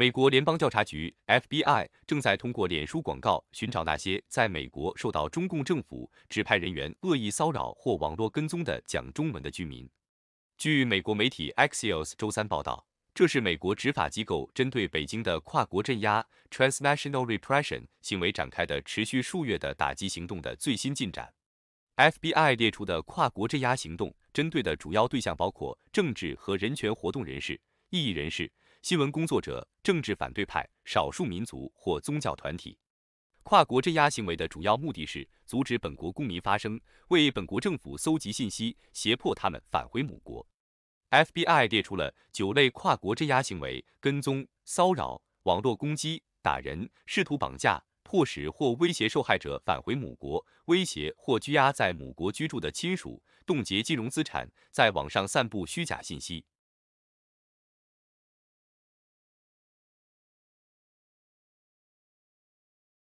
美国联邦调查局 （FBI） 正在通过脸书广告寻找那些在美国受到中共政府指派人员恶意骚扰或网络跟踪的讲中文的居民。据美国媒体 Axios 周三报道，这是美国执法机构针对北京的跨国镇压 （transnational repression） 行为展开的持续数月的打击行动的最新进展。FBI 列出的跨国镇压行动针对的主要对象包括政治和人权活动人士、异议人士。新闻工作者、政治反对派、少数民族或宗教团体，跨国镇压行为的主要目的是阻止本国公民发声，为本国政府搜集信息，胁迫他们返回母国。FBI 列出了九类跨国镇压行为：跟踪、骚扰、网络攻击、打人、试图绑架、迫使或威胁受害者返回母国、威胁或拘押在母国居住的亲属、冻结金融资产、在网上散布虚假信息。